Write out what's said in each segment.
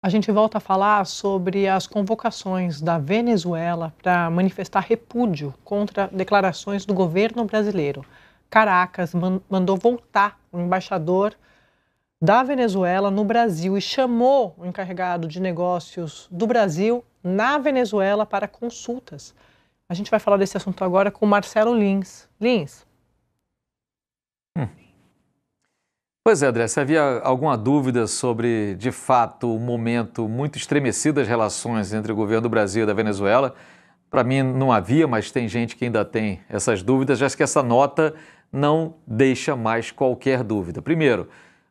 A gente volta a falar sobre as convocações da Venezuela para manifestar repúdio contra declarações do governo brasileiro. Caracas mandou voltar o embaixador da Venezuela no Brasil e chamou o encarregado de negócios do Brasil na Venezuela para consultas. A gente vai falar desse assunto agora com Marcelo Lins. Lins, Pois é, André, se havia alguma dúvida sobre, de fato, o momento muito estremecido das relações entre o governo do Brasil e da Venezuela, para mim não havia, mas tem gente que ainda tem essas dúvidas, já que essa nota não deixa mais qualquer dúvida. Primeiro,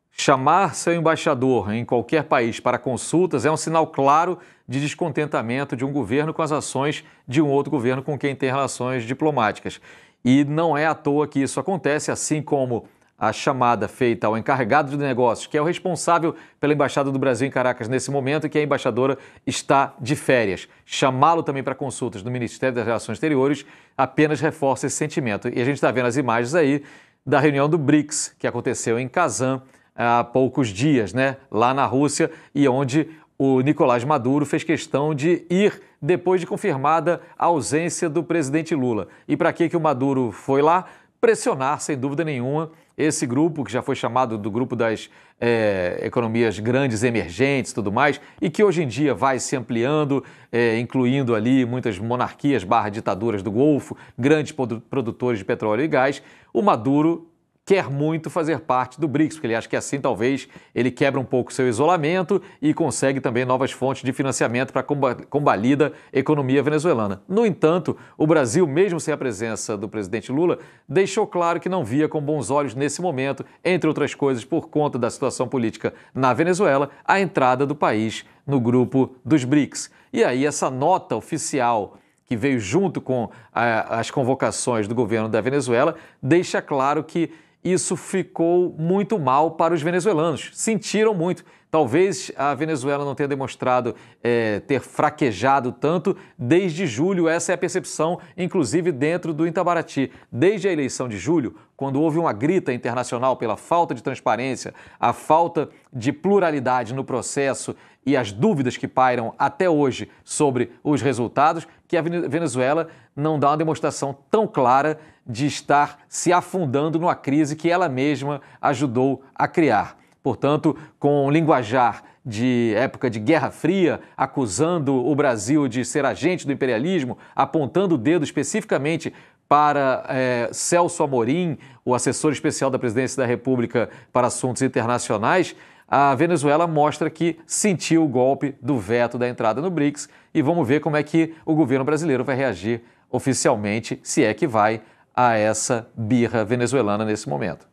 chamar seu embaixador em qualquer país para consultas é um sinal claro de descontentamento de um governo com as ações de um outro governo com quem tem relações diplomáticas. E não é à toa que isso acontece, assim como a chamada feita ao encarregado de negócios, que é o responsável pela Embaixada do Brasil em Caracas nesse momento e que é a embaixadora está de férias. Chamá-lo também para consultas no Ministério das Relações Exteriores apenas reforça esse sentimento. E a gente está vendo as imagens aí da reunião do BRICS, que aconteceu em Kazan há poucos dias, né, lá na Rússia, e onde o Nicolás Maduro fez questão de ir depois de confirmada a ausência do presidente Lula. E para que, que o Maduro foi lá? pressionar, sem dúvida nenhuma, esse grupo que já foi chamado do grupo das é, economias grandes emergentes tudo mais, e que hoje em dia vai se ampliando, é, incluindo ali muitas monarquias barra ditaduras do Golfo, grandes produtores de petróleo e gás, o Maduro quer muito fazer parte do BRICS, porque ele acha que assim talvez ele quebra um pouco seu isolamento e consegue também novas fontes de financiamento para combalida economia venezuelana. No entanto, o Brasil, mesmo sem a presença do presidente Lula, deixou claro que não via com bons olhos nesse momento, entre outras coisas por conta da situação política na Venezuela, a entrada do país no grupo dos BRICS. E aí essa nota oficial que veio junto com a, eh, as convocações do governo da Venezuela deixa claro que isso ficou muito mal para os venezuelanos. Sentiram muito. Talvez a Venezuela não tenha demonstrado é, ter fraquejado tanto desde julho. Essa é a percepção, inclusive dentro do Itabaraty. Desde a eleição de julho, quando houve uma grita internacional pela falta de transparência, a falta de pluralidade no processo e as dúvidas que pairam até hoje sobre os resultados, que a Venezuela não dá uma demonstração tão clara de estar se afundando numa crise que ela mesma ajudou a criar portanto, com linguajar de época de Guerra Fria, acusando o Brasil de ser agente do imperialismo, apontando o dedo especificamente para é, Celso Amorim, o assessor especial da presidência da República para assuntos internacionais, a Venezuela mostra que sentiu o golpe do veto da entrada no BRICS e vamos ver como é que o governo brasileiro vai reagir oficialmente, se é que vai, a essa birra venezuelana nesse momento.